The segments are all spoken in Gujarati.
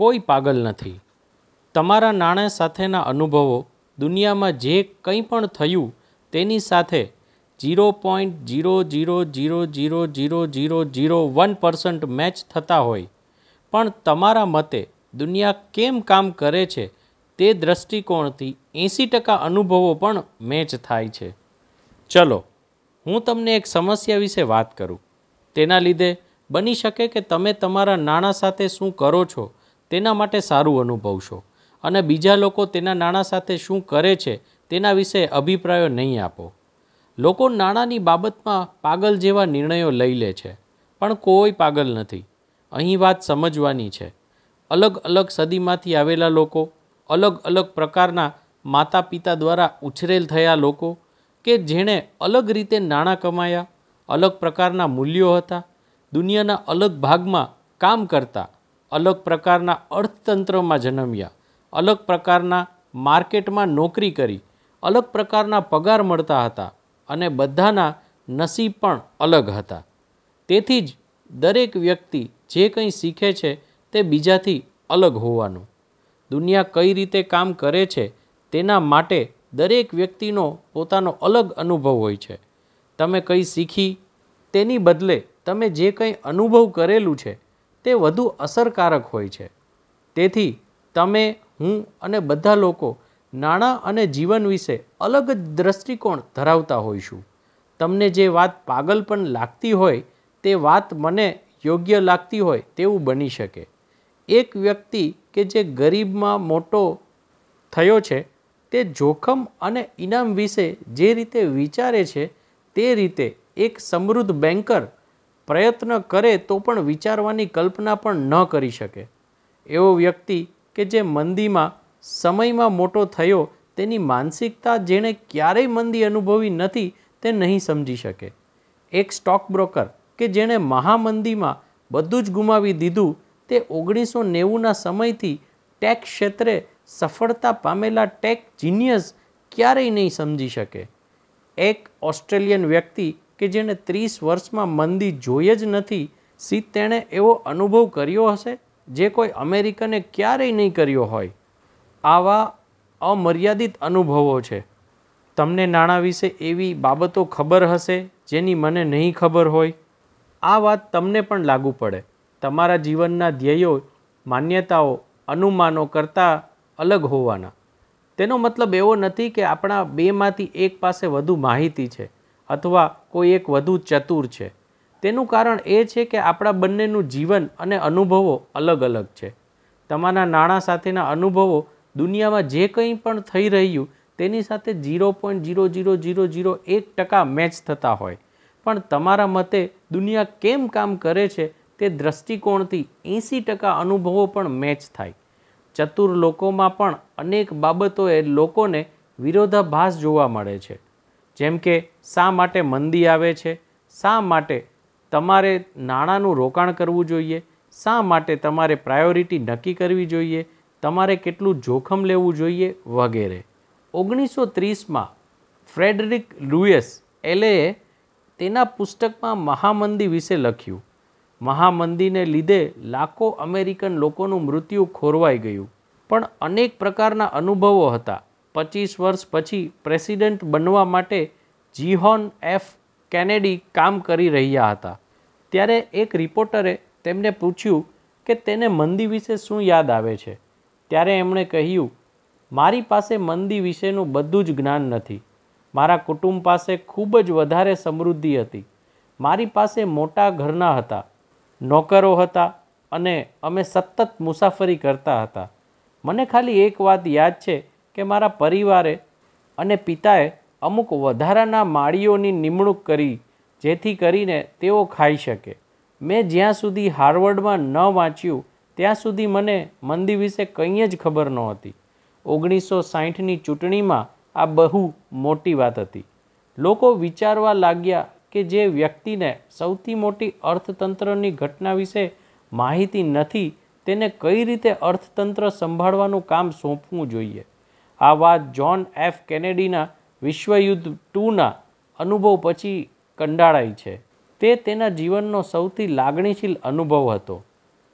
કોઈ પાગલ નથી તમારા નાણાં સાથેના અનુભવો દુનિયામાં જે કંઈ પણ થયું તેની સાથે zero point zero zero zero zero zero zero zero one percent match થતા હોય પણ તમારા મતે દુનિયા કેમ કામ કરે છે તે દ્રષ્ટિકોણથી એંસી ટકા અનુભવો પણ મેચ થાય છે ચલો હું તમને એક સમસ્યા વિશે વાત કરું તેના લીધે બની શકે કે તમે તમારા નાણાં સાથે શું કરો છો તેના માટે સારું અનુભવશો અને બીજા લોકો તેના નાણાં સાથે શું કરે છે તેના વિશે અભિપ્રાયો નહીં આપો લોકો નાણાંની બાબતમાં પાગલ જેવા નિર્ણયો લઈ લે છે પણ કોઈ પાગલ નથી અહીં વાત સમજવાની છે અલગ અલગ સદીમાંથી આવેલા લોકો અલગ અલગ પ્રકારના માતા પિતા દ્વારા ઉછરેલ થયા લોકો કે જેણે અલગ રીતે નાણાં કમાયા અલગ પ્રકારના મૂલ્યો હતા દુનિયાના અલગ ભાગમાં કામ કરતા અલગ પ્રકારના અર્થતંત્રમાં જન્મ્યા અલગ પ્રકારના માર્કેટમાં નોકરી કરી અલગ પ્રકારના પગાર મળતા હતા અને બધાના નસીબ પણ અલગ હતા તેથી જ દરેક વ્યક્તિ જે કંઈ શીખે છે તે બીજાથી અલગ હોવાનું દુનિયા કઈ રીતે કામ કરે છે તેના માટે દરેક વ્યક્તિનો પોતાનો અલગ અનુભવ હોય છે તમે કંઈ શીખી તેની બદલે તમે જે કંઈ અનુભવ કરેલું છે તે વધુ અસરકારક હોય છે તેથી તમે હું અને બધા લોકો નાણાં અને જીવન વિશે અલગ જ દ્રષ્ટિકોણ ધરાવતા હોઈશું તમને જે વાત પાગલ પણ લાગતી હોય તે વાત મને યોગ્ય લાગતી હોય તેવું બની શકે એક વ્યક્તિ કે જે ગરીબમાં મોટો થયો છે તે જોખમ અને ઇનામ વિશે જે રીતે વિચારે છે તે રીતે એક સમૃદ્ધ બેન્કર પ્રયત્ન કરે તો પણ વિચારવાની કલ્પના પણ ન કરી શકે એવો વ્યક્તિ કે જે મંદીમાં સમયમાં મોટો થયો તેની માનસિકતા જેણે ક્યારેય મંદી અનુભવી નથી તે નહીં સમજી શકે એક સ્ટોક બ્રોકર કે જેણે મહામંદીમાં બધું જ ગુમાવી દીધું તે ઓગણીસો નેવુંના સમયથી ટેક ક્ષેત્રે સફળતા પામેલા ટેક જીનિયસ ક્યારેય નહીં સમજી શકે એક ઓસ્ટ્રેલિયન વ્યક્તિ કે જેણે ત્રીસ વર્ષમાં મંદી જોઈ જ નથી સી તેણે એવો અનુભવ કર્યો હશે જે કોઈ અમેરિકને ક્યારેય નહીં કર્યો હોય આવા અમર્યાદિત અનુભવો છે તમને નાણાં વિશે એવી બાબતો ખબર હશે જેની મને નહીં ખબર હોય આ વાત તમને પણ લાગુ પડે તમારા જીવનના ધ્યેયો માન્યતાઓ અનુમાનો કરતાં અલગ હોવાના તેનો મતલબ એવો નથી કે આપણા બેમાંથી એક પાસે વધુ માહિતી છે અથવા કોઈ એક વધુ ચતુર છે તેનું કારણ એ છે કે આપણા બંનેનું જીવન અને અનુભવો અલગ અલગ છે તમારા નાણાં સાથેના અનુભવો દુનિયામાં જે કંઈ પણ થઈ રહ્યું તેની સાથે zero point zero zero zero zero એક ટકા મેચ થતા હોય પણ તમારા મતે દુનિયા કેમ કામ કરે છે તે દ્રષ્ટિકોણથી એંસી ટકા અનુભવો પણ મેચ થાય ચતુર લોકોમાં પણ અનેક બાબતોએ લોકોને વિરોધાભાસ જોવા મળે છે જેમ કે શા માટે મંદી આવે છે શા માટે તમારે નાણાંનું રોકાણ કરવું જોઈએ શા માટે તમારે પ્રાયોરિટી નક્કી કરવી જોઈએ તમારે કેટલું જોખમ લેવું જોઈએ વગેરે ઓગણીસો ત્રીસમાં ફ્રેડરિક લુયસ એલે તેના પુસ્તકમાં મહામંદી વિશે લખ્યું મહામંદીને લીધે લાખો અમેરિકન લોકોનું મૃત્યુ ખોરવાઈ ગયું પણ અનેક પ્રકારના અનુભવો હતા પચીસ વર્ષ પછી પ્રેસિડેન્ટ બનવા માટે જીહોન એફ કેનેડી કામ કરી રહ્યા હતા ત્યારે એક રિપોર્ટરે તેમને પૂછ્યું કે તેને મંદી વિશે શું યાદ આવે છે ત્યારે એમણે કહ્યું મારી પાસે મંદી વિશેનું બધું જ જ્ઞાન નથી મારા કુટુંબ પાસે ખૂબ જ વધારે સમૃદ્ધિ હતી મારી પાસે મોટા ઘરના હતા નોકરો હતા અને અમે સતત મુસાફરી કરતા હતા મને ખાલી એક વાત યાદ છે કે મારા પરિવારે અને પિતાએ અમુક વધારાના માળીઓની નિમણૂક કરી જેથી કરીને તેઓ ખાઈ શકે મેં જ્યાં સુધી હાર્વર્ડમાં ન વાંચ્યું ત્યાં સુધી મને મંદી વિશે કંઈ જ ખબર નહોતી ઓગણીસો સાહીઠની ચૂંટણીમાં આ બહુ મોટી વાત હતી લોકો વિચારવા લાગ્યા કે જે વ્યક્તિને સૌથી મોટી અર્થતંત્રની ઘટના વિશે માહિતી નથી તેને કઈ રીતે અર્થતંત્ર સંભાળવાનું કામ સોંપવું જોઈએ આ વાત જ્હોન એફ કેનેડીના વિશ્વયુદ્ધ ટુના અનુભવ પછી કંડાળાઈ છે તે તેના જીવનનો સૌથી લાગણીશીલ અનુભવ હતો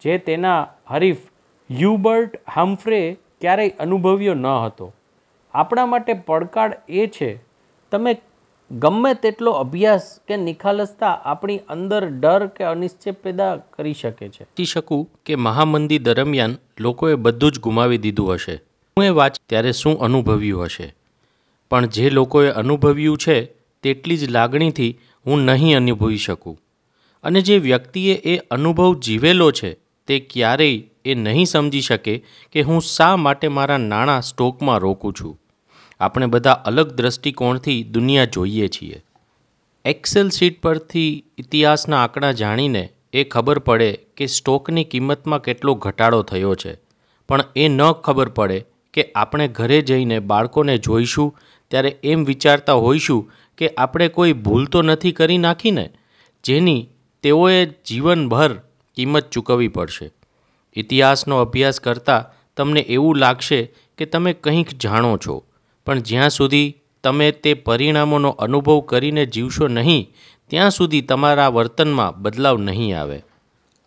જે તેના હરીફ યુબર્ટ હમ્ફ્રે ક્યારેય અનુભવ્યો ન હતો આપણા માટે પડકાર એ છે તમે ગમે તેટલો અભ્યાસ કે નિખાલસતા આપણી અંદર ડર કે અનિશ્ચિત પેદા કરી શકે છે શકું કે મહામંદી દરમિયાન લોકોએ બધું જ ગુમાવી દીધું હશે હું એ વાંચ ત્યારે શું અનુભવ્યું હશે પણ જે લોકોએ અનુભવ્યું છે તેટલી જ લાગણીથી હું નહીં અનુભવી શકું અને જે વ્યક્તિએ એ અનુભવ જીવેલો છે તે ક્યારેય એ નહીં સમજી શકે કે હું શા માટે મારા નાણાં સ્ટોકમાં રોકું છું આપણે બધા અલગ દ્રષ્ટિકોણથી દુનિયા જોઈએ છીએ એક્સેલ શીટ પરથી ઇતિહાસના આંકડા જાણીને એ ખબર પડે કે સ્ટોકની કિંમતમાં કેટલો ઘટાડો થયો છે પણ એ ન ખબર પડે કે આપણે ઘરે જઈને બાળકોને જોઈશું ત્યારે એમ વિચારતા હોઈશું કે આપણે કોઈ ભૂલ તો નથી કરી નાખીને જેની તેઓએ જીવનભર કિંમત ચૂકવવી પડશે ઇતિહાસનો અભ્યાસ કરતાં તમને એવું લાગશે કે તમે કંઈક જાણો છો પણ જ્યાં સુધી તમે તે પરિણામોનો અનુભવ કરીને જીવશો નહીં ત્યાં સુધી તમારા વર્તનમાં બદલાવ નહીં આવે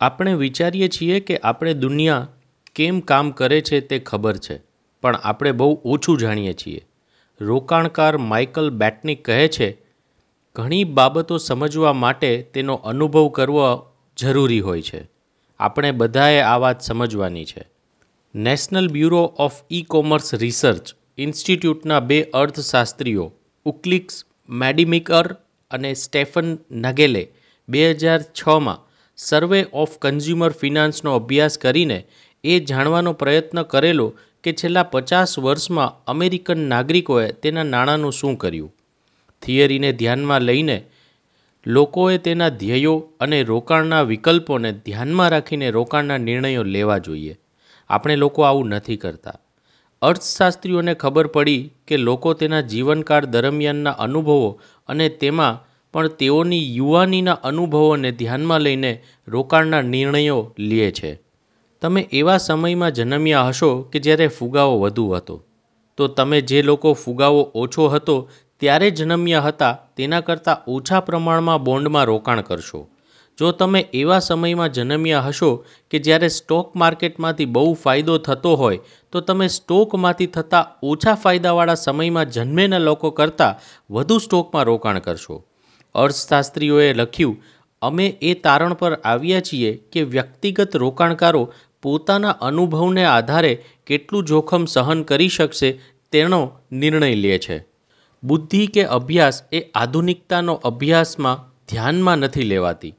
આપણે વિચારીએ છીએ કે આપણે દુનિયા કેમ કામ કરે છે તે ખબર છે પણ આપણે બહુ ઓછું જાણીએ છીએ રોકાણકાર માઇકલ બેટનિક કહે છે ઘણી બાબતો સમજવા માટે તેનો અનુભવ કરવો જરૂરી હોય છે આપણે બધાએ આ વાત સમજવાની છે national bureau of e commerce research ઇન્સ્ટિટ્યૂટના બે અર્થશાસ્ત્રીઓ ઉકલિક્સ મેડિમિકર અને સ્ટેફન નગેલે બે હજાર છમાં સર્વે ઓફ કન્ઝ્યુમર ફિનાન્સનો અભ્યાસ કરીને એ જાણવાનો પ્રયત્ન કરેલો કે છેલ્લા પચાસ વર્ષમાં અમેરિકન નાગરિકોએ તેના નાણાંનું શું કર્યું થિયરીને ધ્યાનમાં લઈને લોકોએ તેના ધ્યેયો અને રોકાણના વિકલ્પોને ધ્યાનમાં રાખીને રોકાણના નિર્ણયો લેવા જોઈએ આપણે લોકો આવું નથી કરતા અર્થશાસ્ત્રીઓને ખબર પડી કે લોકો તેના જીવનકાળ દરમિયાનના અનુભવો અને તેમાં પણ તેઓની યુવાનીના અનુભવોને ધ્યાનમાં લઈને રોકાણના નિર્ણયો લે છે તમે એવા સમયમાં જન્મ્યા હશો કે જ્યારે ફુગાવો વધુ હતો તો તમે જે લોકો ફુગાવો ઓછો હતો ત્યારે જન્મ્યા હતા તેના કરતાં ઓછા પ્રમાણમાં બોન્ડમાં રોકાણ કરશો જો તમે એવા સમયમાં જન્મ્યા હશો કે જ્યારે સ્ટોક માર્કેટમાંથી બહુ ફાયદો થતો હોય તો તમે સ્ટોકમાંથી થતા ઓછા ફાયદાવાળા સમયમાં જન્મેના લોકો કરતાં વધુ સ્ટોકમાં રોકાણ કરશો અર્થશાસ્ત્રીઓએ લખ્યું અમે એ તારણ પર આવ્યા છીએ કે વ્યક્તિગત રોકાણકારો પોતાના અનુભવને આધારે કેટલું જોખમ સહન કરી શકશે તેનો નિર્ણય લે છે બુદ્ધિ કે અભ્યાસ એ આધુનિકતાનો અભ્યાસમાં ધ્યાનમાં નથી લેવાતી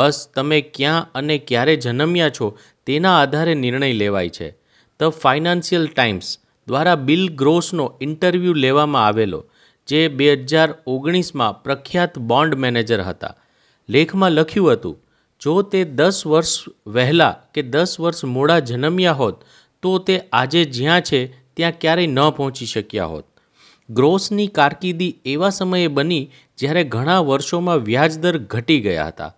બસ તમે ક્યાં અને ક્યારે જન્મ્યા છો તેના આધારે નિર્ણય લેવાય છે ધ ફાઇનાન્શિયલ ટાઈમ્સ દ્વારા બિલ ગ્રોસનો ઇન્ટરવ્યૂ લેવામાં આવેલો જે બે હજાર ઓગણીસમાં પ્રખ્યાત બોન્ડ મેનેજર હતા લેખમાં લખ્યું હતું જો તે દસ વર્ષ વહેલા કે દસ વર્ષ મોડા જન્મ્યા હોત તો તે આજે જ્યાં છે ત્યાં ક્યારેય ન પહોંચી શક્યા હોત ગ્રોસની કારકિર્દી એવા સમયે બની જ્યારે ઘણા વર્ષોમાં વ્યાજદર ઘટી ગયા હતા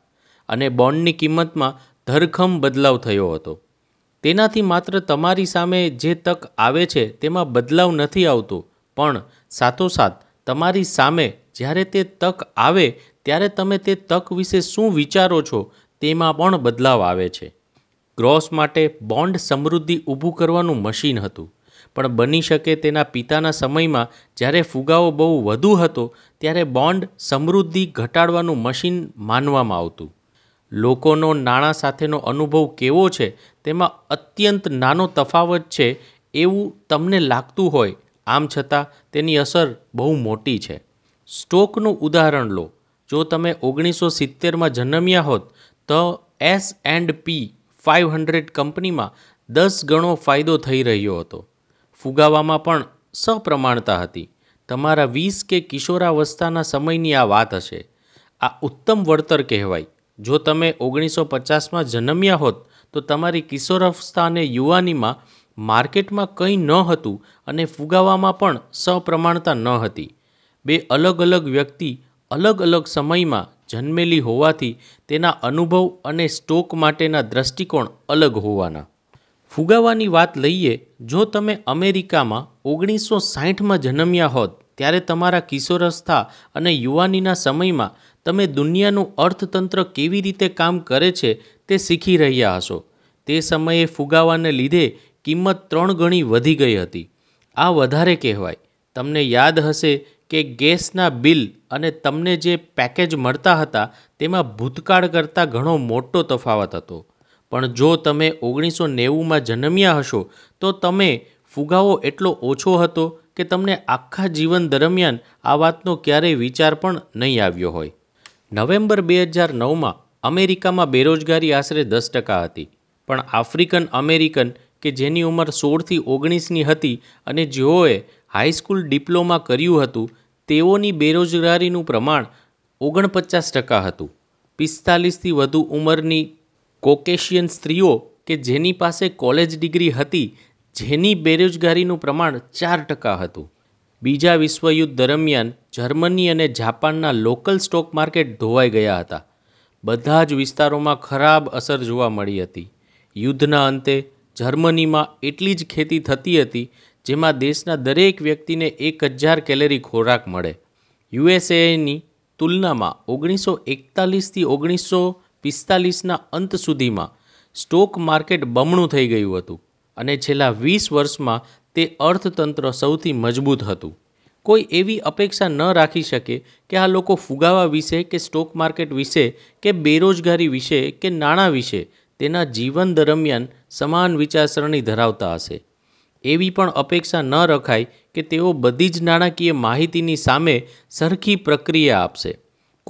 અને બોન્ડની કિંમતમાં ધરખમ બદલાવ થયો હતો તેનાથી માત્ર તમારી સામે જે તક આવે છે તેમાં બદલાવ નથી આવતો પણ સાથોસાથ તમારી સામે જ્યારે તે તક આવે ત્યારે તમે તે તક વિશે શું વિચારો છો તેમાં પણ બદલાવ આવે છે ગ્રોસ માટે બોન્ડ સમૃદ્ધિ ઊભું કરવાનું મશીન હતું પણ બની શકે તેના પિતાના સમયમાં જ્યારે ફુગાવો બહુ વધુ હતો ત્યારે બોન્ડ સમૃદ્ધિ ઘટાડવાનું મશીન માનવામાં આવતું લોકોનો નાણાં સાથેનો અનુભવ કેવો છે તેમાં અત્યંત નાનો તફાવત છે એવું તમને લાગતું હોય આમ છતાં તેની અસર બહુ મોટી છે સ્ટોકનું ઉદાહરણ લો જો તમે ઓગણીસો સિત્તેરમાં જન્મ્યા હોત તો S and P five hundred કંપનીમાં દસ ગણો ફાયદો થઈ રહ્યો હતો ફુગાવામાં પણ સપ્રમાણતા હતી તમારા વીસ કે કિશોરાવસ્થાના સમયની આ વાત હશે આ ઉત્તમ વળતર કહેવાય જો તમે ઓગણીસો પચાસમાં જન્મ્યા હોત તો તમારી કિશોરાવસ્થા અને યુવાનીમાં માર્કેટમાં કંઈ ન હતું અને ફુગાવામાં પણ સપ્રમાણતા ન હતી બે અલગ અલગ વ્યક્તિ અલગ અલગ સમયમાં જન્મેલી હોવાથી તેના અનુભવ અને સ્ટોક માટેના દ્રષ્ટિકોણ અલગ હોવાના ફુગાવાની વાત લઈએ જો તમે અમેરિકામાં ઓગણીસો સાહીઠમાં જન્મ્યા હોત ત્યારે તમારા કિશોરસ્થા અને યુવાનીના સમયમાં તમે દુનિયાનું અર્થતંત્ર કેવી રીતે કામ કરે છે તે શીખી રહ્યા હશો તે સમયે ફુગાવાને લીધે કિંમત ત્રણ ગણી વધી ગઈ હતી આ વધારે કહેવાય તમને યાદ હશે કે ગેસના બિલ અને તમને જે પેકેજ મળતા હતા તેમાં ભૂતકાળ કરતાં ઘણો મોટો તફાવત હતો પણ જો તમે ઓગણીસો નેવુંમાં જન્મ્યા હશો તો તમે ફુગાવો એટલો ઓછો હતો કે તમને આખા જીવન દરમિયાન આ વાતનો ક્યારેય વિચાર પણ નહીં આવ્યો હોય નવેમ્બર બે હજાર નવમાં અમેરિકામાં બેરોજગારી આશરે દસ ટકા હતી પણ આફ્રિકન અમેરિકન કે જેની ઉંમર સોળથી ઓગણીસની હતી અને જેઓએ હાઈસ્કૂલ ડિપ્લોમા કર્યું હતું તેઓની બેરોજગારીનું પ્રમાણ ઓગણપચાસ ટકા હતું પિસ્તાલીસથી વધુ ઉંમરની કોકેશિયન સ્ત્રીઓ કે જેની પાસે કોલેજ ડિગ્રી હતી જેની બેરોજગારીનું પ્રમાણ ચાર ટકા હતું બીજા વિશ્વયુદ્ધ દરમિયાન જર્મની અને જાપાનના લોકલ સ્ટોક માર્કેટ ધોવાઈ ગયા હતા બધા જ વિસ્તારોમાં ખરાબ અસર જોવા મળી હતી યુદ્ધના અંતે જર્મનીમાં એટલી જ ખેતી થતી હતી જેમાં દેશના દરેક વ્યક્તિને એક હજાર કેલેરી ખોરાક મળે યુએસએની તુલનામાં ઓગણીસો એકતાલીસથી ઓગણીસો પિસ્તાલીસના અંત સુધીમાં સ્ટોક માર્કેટ બમણું થઈ ગયું હતું અને છેલ્લા વીસ વર્ષમાં તે અર્થતંત્ર સૌથી મજબૂત હતું કોઈ એવી અપેક્ષા ન રાખી શકે કે આ લોકો ફુગાવા વિશે કે સ્ટોક માર્કેટ વિશે કે બેરોજગારી વિશે કે નાણાં વિશે તેના જીવન દરમિયાન સમાન વિચારસરણી ધરાવતા હશે એવી પણ અપેક્ષા ન રખાય કે તેઓ બધી જ નાણાકીય માહિતીની સામે સરખી પ્રક્રિયા આપશે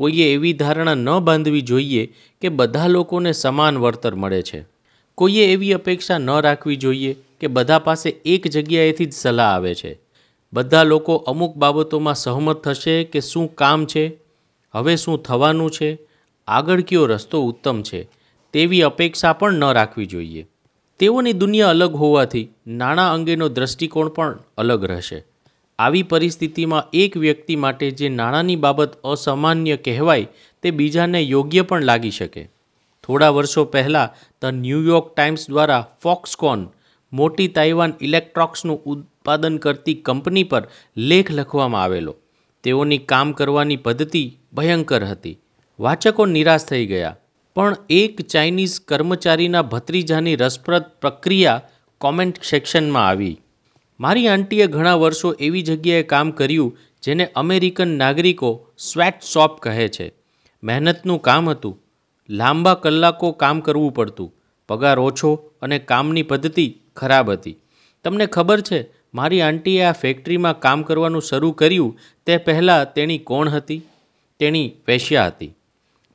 કોઈએ એવી ધારણા ન બાંધવી જોઈએ કે બધા લોકોને સમાન વળતર મળે છે કોઈએ એવી અપેક્ષા ન રાખવી જોઈએ કે બધા પાસે એક જગ્યાએથી જ સલાહ આવે છે બધા લોકો અમુક બાબતોમાં સહમત થશે કે શું કામ છે હવે શું થવાનું છે આગળ કયો રસ્તો ઉત્તમ છે તેવી અપેક્ષા પણ ન રાખવી જોઈએ તેઓની દુનિયા અલગ હોવાથી નાણાં અંગેનો દ્રષ્ટિકોણ પણ અલગ રહેશે આવી પરિસ્થિતિમાં એક વ્યક્તિ માટે જે નાણાંની બાબત અસામાન્ય કહેવાય તે બીજાને યોગ્ય પણ લાગી શકે થોડા વર્ષો પહેલાં ધ ન્યૂયોર્ક ટાઈમ્સ દ્વારા ફોક્સકોન મોટી તાઇવાન ઇલેક્ટ્રોક્સનું ઉત્પાદન કરતી કંપની પર લેખ લખવામાં આવેલો તેઓની કામ કરવાની પદ્ધતિ ભયંકર હતી વાચકો નિરાશ થઈ ગયા પણ એક ચાઇનીઝ કર્મચારીના ભત્રીજાની રસપ્રદ પ્રક્રિયા કોમેન્ટ સેક્શનમાં આવી મારી આંટીએ ઘણા વર્ષો એવી જગ્યાએ કામ કર્યું જેને અમેરિકન નાગરિકો સ્વેટ શોપ કહે છે મહેનતનું કામ હતું લાંબા કલાકો કામ કરવું પડતું પગાર ઓછો અને કામની પદ્ધતિ ખરાબ હતી તમને ખબર છે મારી આંટીએ આ ફેક્ટરીમાં કામ કરવાનું શરૂ કર્યું તે પહેલાં તેણી કોણ હતી તેણી વેશ્યા હતી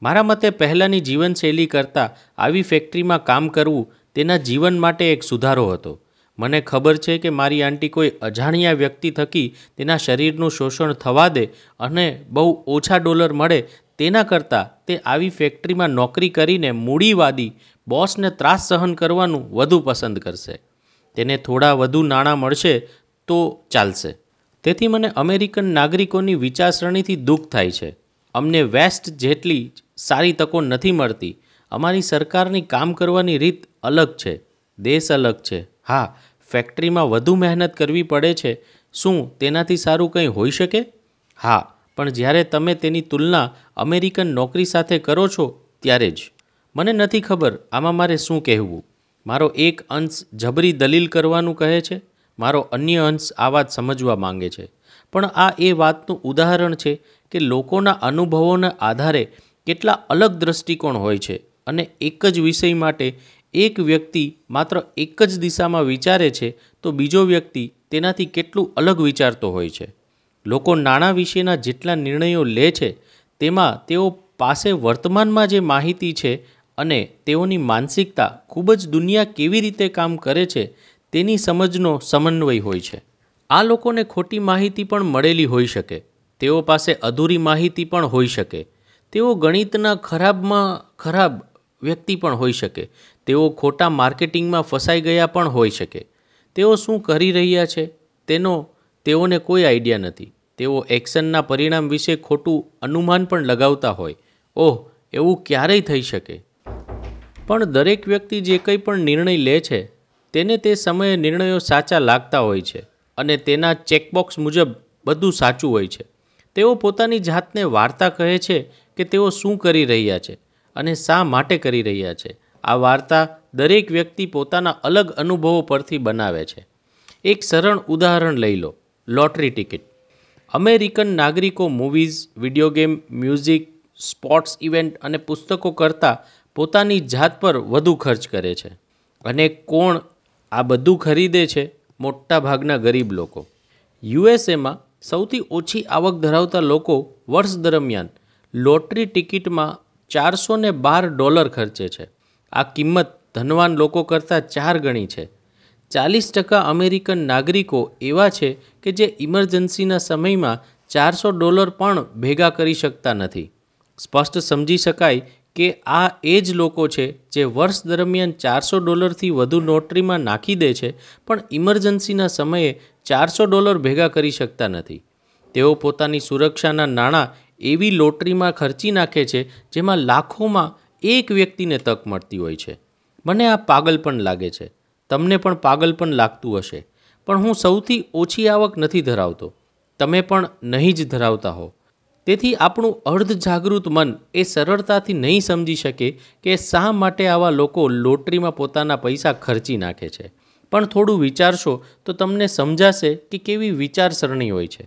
મારા મતે પહેલાંની જીવનશૈલી કરતાં આવી ફેક્ટરીમાં કામ કરવું તેના જીવન માટે એક સુધારો હતો મને ખબર છે કે મારી આંટી કોઈ અજાણ્યા વ્યક્તિ થકી તેના શરીરનું શોષણ થવા દે અને બહુ ઓછા ડોલર મળે તેના કરતાં તે આવી ફેક્ટરીમાં નોકરી કરીને મૂડીવાદી બોસને ત્રાસ સહન કરવાનું વધુ પસંદ કરશે તેને થોડા વધુ નાણાં મળશે તો ચાલશે તેથી મને અમેરિકન નાગરિકોની વિચારસરણીથી દુઃખ થાય છે અમને વેસ્ટ જેટલી જ સારી તકો નથી મળતી અમારી સરકારની કામ કરવાની રીત અલગ છે દેશ અલગ છે હા ફેક્ટરીમાં વધુ મહેનત કરવી પડે છે શું તેનાથી સારું કંઈ હોઈ શકે હા પણ જ્યારે તમે તેની તુલના અમેરિકન નોકરી સાથે કરો છો ત્યારે જ મને નથી ખબર આમાં મારે શું કહેવું મારો એક અંશ જબરી દલીલ કરવાનું કહે છે મારો અન્ય અંશ આ વાત સમજવા માંગે છે પણ આ એ વાતનું ઉદાહરણ છે કે લોકોના અનુભવોના આધારે કેટલા અલગ દૃષ્ટિકોણ હોય છે અને એક જ વિષય માટે એક વ્યક્તિ માત્ર એક જ દિશામાં વિચારે છે તો બીજો વ્યક્તિ તેનાથી કેટલું અલગ વિચારતો હોય છે લોકો નાણાં વિશેના જેટલા નિર્ણયો લે છે તેમાં તેઓ પાસે વર્તમાનમાં જે માહિતી છે અને તેઓની માનસિકતા ખૂબ જ દુનિયા કેવી રીતે કામ કરે છે તેની સમજનો સમન્વય હોય છે આ લોકોને ખોટી માહિતી પણ મળેલી હોઈ શકે તેઓ પાસે અધૂરી માહિતી પણ હોઈ શકે તેઓ ગણિતના ખરાબમાં ખરાબ વ્યક્તિ પણ હોઈ શકે તેઓ ખોટા માર્કેટિંગમાં ફસાઈ ગયા પણ હોઈ શકે તેઓ શું કરી રહ્યા છે તેનો તેઓને કોઈ આઈડિયા નથી તેઓ એક્શનના પરિણામ વિશે ખોટું અનુમાન પણ લગાવતા હોય ઓહ એવું ક્યારેય થઈ શકે પણ દરેક વ્યક્તિ જે કંઈ પણ નિર્ણય લે છે તેને તે સમયે નિર્ણયો સાચા લાગતા હોય છે અને તેના ચેકબોક્સ મુજબ બધું સાચું હોય છે તેઓ પોતાની જાતને વાર્તા કહે છે કે તેઓ શું કરી રહ્યા છે અને શા માટે કરી રહ્યા છે આ વાર્તા દરેક વ્યક્તિ પોતાના અલગ અનુભવો પરથી બનાવે છે એક સરળ ઉદાહરણ લઈ લો લોટરી ટિકિટ અમેરિકન નાગરિકો movies video game music sports event અને પુસ્તકો કરતાં પોતાની જાત પર વધુ ખર્ચ કરે છે અને કોણ આ બધું ખરીદે છે મોટાભાગના ગરીબ લોકો યુએસએમાં સૌથી ઓછી આવક ધરાવતા લોકો વર્ષ દરમિયાન લોટરી ટિકિટમાં ચારસો ને બાર ડોલર ખર્ચે છે આ કિંમત ધનવાન લોકો કરતાં ચાર ગણી છે ચાલીસ ટકા અમેરિકન નાગરિકો એવા છે કે જે ઇમરજન્સીના સમયમાં ચારસો ડોલર પણ ભેગા કરી શકતા નથી સ્પષ્ટ સમજી શકાય કે આ એ જ લોકો છે જે વર્ષ દરમિયાન ચારસો ડોલરથી વધુ લોટરીમાં નાખી દે છે પણ ઇમરજન્સીના સમયે ચારસો ડોલર ભેગા કરી શકતા નથી તેઓ પોતાની સુરક્ષાના નાણાં એવી લોટરીમાં ખર્ચી નાખે છે જેમાં લાખોમાં એક વ્યક્તિને તક મળતી હોય છે મને આ પાગલ પણ લાગે છે તમને પણ પાગલ પણ લાગતું હશે પણ હું સૌથી ઓછી આવક નથી ધરાવતો તમે પણ નહીં જ ધરાવતા હો તેથી આપણું અર્ધ જાગૃત મન એ સરળતાથી નહીં સમજી શકે કે શા માટે આવા લોકો લોટરીમાં પોતાના પૈસા ખર્ચી નાખે છે પણ થોડું વિચારશો તો તમને સમજાશે કે કેવી વિચારસરણી હોય છે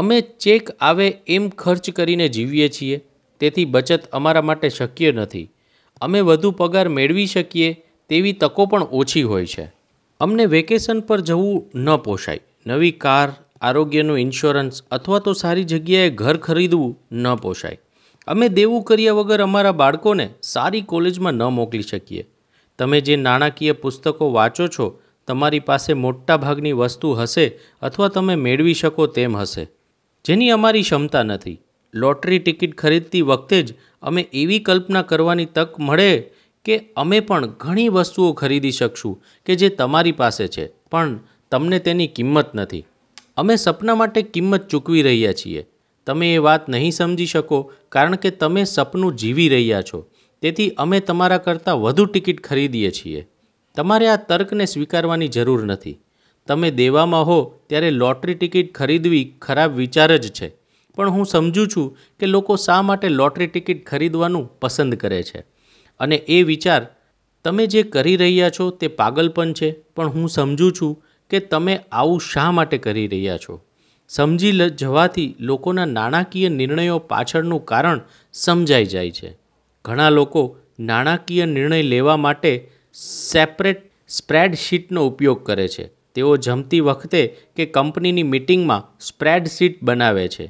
અમે ચેક આવે એમ ખર્ચ કરીને જીવીએ છીએ તેથી બચત અમારા માટે શક્ય નથી અમે વધુ પગાર મેળવી શકીએ તેવી તકો પણ ઓછી હોય છે અમને વેકેશન પર જવું ન પોષાય નવી કાર આરોગ્યનું ઇન્સ્યોરન્સ અથવા તો સારી જગ્યાએ ઘર ખરીદવું ન પોષાય અમે દેવું કર્યા વગર અમારા બાળકોને સારી કોલેજમાં ન મોકલી શકીએ તમે જે નાણાકીય પુસ્તકો વાંચો છો તમારી પાસે મોટાભાગની વસ્તુ હશે અથવા તમે મેળવી શકો તેમ હશે જેની અમારી ક્ષમતા નથી લોટરી ટિકિટ ખરીદતી વખતે જ અમે એવી કલ્પના કરવાની તક મળે કે અમે પણ ઘણી વસ્તુઓ ખરીદી શકશું કે જે તમારી પાસે છે પણ તમને તેની કિંમત નથી અમે સપના માટે કિંમત ચૂકવી રહ્યા છીએ તમે એ વાત નહીં સમજી શકો કારણ કે તમે સપનું જીવી રહ્યા છો તેથી અમે તમારા કરતાં વધુ ટિકિટ ખરીદીએ છીએ તમારે આ તર્કને સ્વીકારવાની જરૂર નથી તમે દેવામાં હો ત્યારે લોટરી ટિકિટ ખરીદવી ખરાબ વિચાર જ છે પણ હું સમજું છું કે લોકો શા માટે લોટરી ટિકિટ ખરીદવાનું પસંદ કરે છે અને એ વિચાર તમે જે કરી રહ્યા છો તે પાગલપન છે પણ હું સમજું છું કે તમે આવું શા માટે કરી રહ્યા છો સમજી જવાથી લોકોના નાણાકીય નિર્ણયો પાછળનું કારણ સમજાઈ જાય છે ઘણા લોકો નાણાકીય નિર્ણય લેવા માટે સેપરેટ સ્પ્રેડશીટનો ઉપયોગ કરે છે તેઓ જમતી વખતે કે કંપનીની મિટિંગમાં સ્પ્રેડશીટ બનાવે છે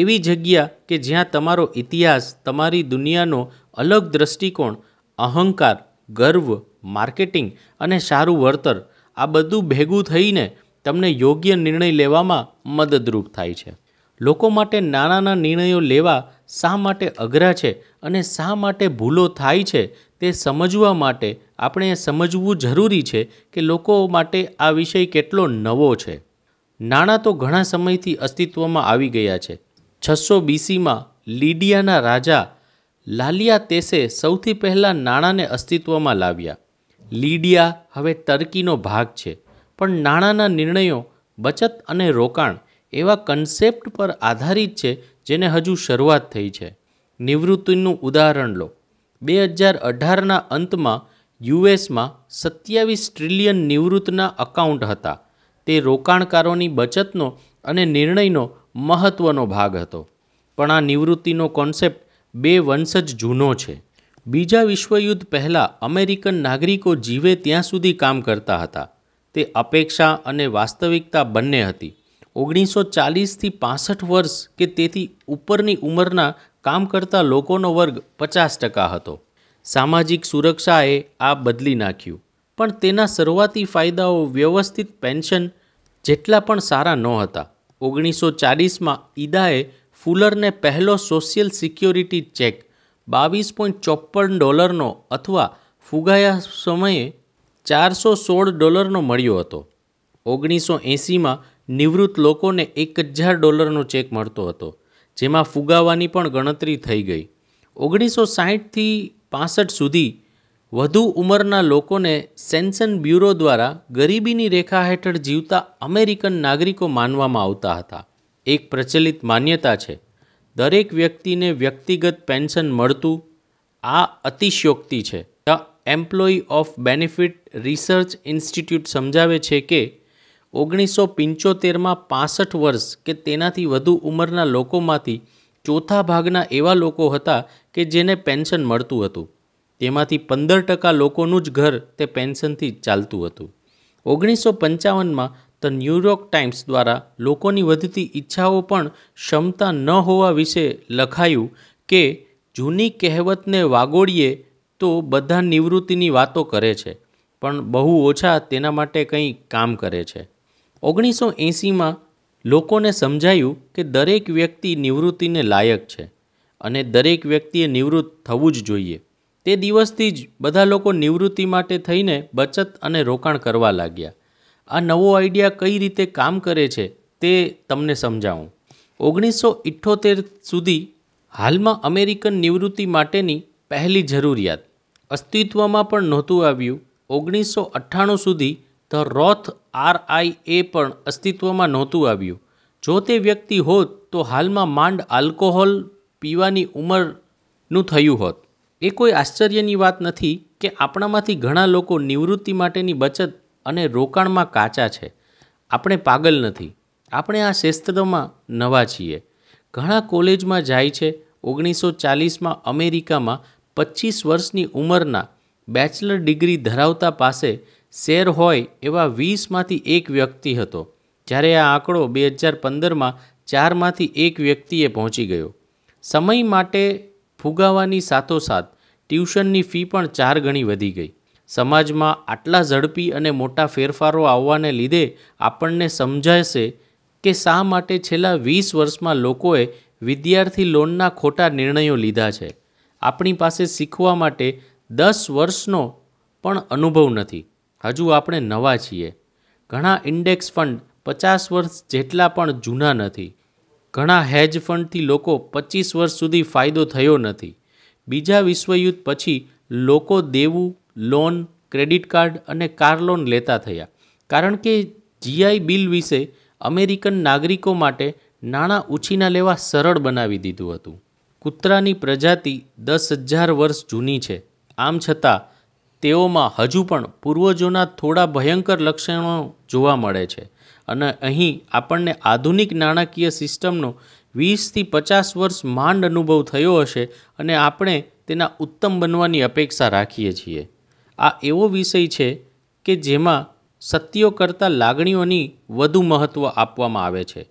એવી જગ્યા કે જ્યાં તમારો ઇતિહાસ તમારી દુનિયાનો અલગ દ્રષ્ટિકોણ અહંકાર ગર્વ માર્કેટિંગ અને સારું વળતર આ બધું ભેગું થઈને તમને યોગ્ય નિર્ણય લેવામાં મદદરૂપ થાય છે લોકો માટે નાનાના નિર્ણયો લેવા શા માટે અઘરા છે અને શા માટે ભૂલો થાય છે તે સમજવા માટે આપણે સમજવું જરૂરી છે કે લોકો માટે આ વિષય કેટલો નવો છે નાણાં તો ઘણા સમયથી અસ્તિત્વમાં આવી ગયા છે છસો બીસીમાં લીડિયાના રાજા લાલિયા તેસે સૌથી પહેલાં નાણાંને અસ્તિત્વમાં લાવ્યા લીડિયા હવે ટર્કીનો ભાગ છે પણ નાણાંના નિર્ણયો બચત અને રોકાણ એવા કન્સેપ્ટ પર આધારિત છે જેને હજુ શરૂઆત થઈ છે નિવૃત્તિનું ઉદાહરણ લો બે હજાર અઢારના અંતમાં યુએસમાં સત્યાવીસ ટ્રિલિયન નિવૃત્તના અકાઉન્ટ હતા તે રોકાણકારોની બચતનો અને નિર્ણયનો મહત્ત્વનો ભાગ હતો પણ આ નિવૃત્તિનો કોન્સેપ્ટ બે વંશજ જૂનો છે બીજા વિશ્વયુદ્ધ પહેલાં અમેરિકન નાગરિકો જીવે ત્યાં સુધી કામ કરતા હતા તે અપેક્ષા અને વાસ્તવિકતા બંને હતી ઓગણીસો ચાલીસથી પાસઠ વર્ષ કે તેથી ઉપરની ઉંમરના કામ કરતા લોકોનો વર્ગ પચાસ ટકા હતો સામાજિક સુરક્ષાએ આ બદલી નાખ્યું પણ તેના શરૂઆતી ફાયદાઓ વ્યવસ્થિત પેન્શન જેટલા પણ સારા નહોતા ઓગણીસો ચાલીસમાં ઈદાએ ફુલરને પહેલો સોશિયલ સિક્યોરિટી ચેક બાવીસ પોઈન્ટ ચોપ્પન ડોલરનો અથવા ફુગાયા સમયે ચારસો સોળ ડોલરનો મળ્યો હતો ઓગણીસો એંસીમાં નિવૃત્ત લોકોને એક હજાર ડોલરનો ચેક મળતો હતો જેમાં ફુગાવાની પણ ગણતરી થઈ ગઈ ઓગણીસો સાહીઠથી પાસઠ સુધી વધુ ઉંમરના લોકોને સેન્સન બ્યુરો દ્વારા ગરીબીની રેખા હેઠળ જીવતા અમેરિકન નાગરિકો માનવામાં આવતા હતા એક પ્રચલિત માન્યતા છે દરેક વ્યક્તિને વ્યક્તિગત પેન્શન મળતું આ અતિશયોક્તિ છે the employee of benefit research institute સમજાવે છે કે ઓગણીસો પંચોતેરમાં પાસઠ વર્ષ કે તેનાથી વધુ ઉંમરના લોકોમાંથી ચોથા ભાગના એવા લોકો હતા કે જેને પેન્શન મળતું હતું તેમાંથી પંદર ટકા લોકોનું જ ઘર તે પેન્શનથી ચાલતું હતું ઓગણીસો પંચાવનમાં ધ ન્યુયોર્ક ટાઈમ્સ દ્વારા લોકોની વધતી ઈચ્છાઓ પણ ક્ષમતા ન હોવા વિશે લખાયું કે જૂની કહેવતને વાગોળીએ તો બધા નિવૃત્તિની વાતો કરે છે પણ બહુ ઓછા તેના માટે કંઈ કામ કરે છે ઓગણીસો એંસીમાં લોકોને સમજાયું કે દરેક વ્યક્તિ નિવૃત્તિને લાયક છે અને દરેક વ્યક્તિએ નિવૃત્ત થવું જ જોઈએ તે દિવસથી જ બધા લોકો નિવૃત્તિ માટે થઈને બચત અને રોકાણ કરવા લાગ્યા આ નવો આઈડિયા કઈ રીતે કામ કરે છે તે તમને સમજાવું ઓગણીસો ઇઠ્ઠોતેર સુધી હાલમાં અમેરિકન નિવૃત્તિ માટેની પહેલી જરૂરિયાત અસ્તિત્વમાં પણ નહોતું આવ્યું ઓગણીસો અઠ્ઠાણું સુધી the Roth R I A પણ અસ્તિત્વમાં નહોતું આવ્યું જો તે વ્યક્તિ હોત તો હાલમાં માંડ આલ્કોહોલ પીવાની ઉંમરનું થયું હોત એ કોઈ આશ્ચર્યની વાત નથી કે આપણામાંથી ઘણા લોકો નિવૃત્તિ માટેની બચત અને રોકાણમાં કાચા છે આપણે પાગલ નથી આપણે આ ક્ષેત્રમાં નવા છીએ ઘણા કોલેજમાં જાય છે ઓગણીસો ચાલીસમાં અમેરિકામાં પચીસ વર્ષની ઉંમરના બેચલર ડિગ્રી ધરાવતા પાસે શેર હોય એવા વીસમાંથી એક વ્યક્તિ હતો જ્યારે આ આંકડો બે હજાર પંદરમાં ચારમાંથી એક વ્યક્તિએ પહોંચી ગયો સમય માટે ફુગાવાની સાથોસાથ ટ્યુશનની ફી પણ ચાર ગણી વધી ગઈ સમાજમાં આટલા ઝડપી અને મોટા ફેરફારો આવવાને લીધે આપણને સમજાશે કે શા માટે છેલ્લા વીસ વર્ષમાં લોકોએ વિદ્યાર્થી લોનના ખોટા નિર્ણયો લીધા છે આપણી પાસે શીખવા માટે દસ વર્ષનો પણ અનુભવ નથી હજુ આપણે નવા છીએ ઘણા ઇન્ડેક્સ ફંડ પચાસ વર્ષ જેટલા પણ જૂના નથી ઘણા હેજ ફંડથી લોકો પચીસ વર્ષ સુધી ફાયદો થયો નથી બીજા વિશ્વયુદ્ધ પછી લોકો દેવું લોન ક્રેડિટ કાર્ડ અને કાર લોન લેતા થયા કારણ કે જીઆઈ બિલ વિશે અમેરિકન નાગરિકો માટે નાણાં ઉછીના લેવા સરળ બનાવી દીધું હતું કૂતરાની પ્રજાતિ દસ હજાર વર્ષ જૂની છે આમ છતાં તેઓમાં હજુ પણ પૂર્વજોના થોડા ભયંકર લક્ષણો જોવા મળે છે અને અહીં આપણને આધુનિક નાણાકીય સિસ્ટમનો વીસથી પચાસ વર્ષ માંડ અનુભવ થયો હશે અને આપણે તેના ઉત્તમ બનવાની અપેક્ષા રાખીએ છીએ આ એવો વિષય છે કે જેમાં સત્યો કરતાં લાગણીઓની વધુ મહત્ત્વ આપવામાં આવે છે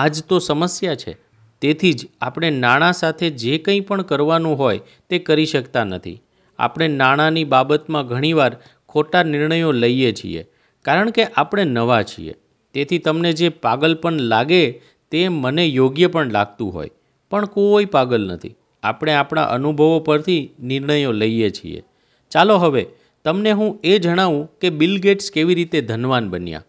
આ જ તો સમસ્યા છે તેથી જ આપણે નાણાં સાથે જે કંઈ પણ કરવાનું હોય તે કરી શકતા નથી આપણે નાણાંની બાબતમાં ઘણીવાર ખોટા નિર્ણયો લઈએ છીએ કારણ કે આપણે નવા છીએ તેથી તમને જે પાગલ પણ લાગે તે મને યોગ્ય પણ લાગતું હોય પણ કોઈ પાગલ નથી આપણે આપણા અનુભવો પરથી નિર્ણયો લઈએ છીએ ચાલો હવે તમને હું એ જણાવું કે બિલ ગેટ્સ કેવી રીતે ધનવાન બન્યા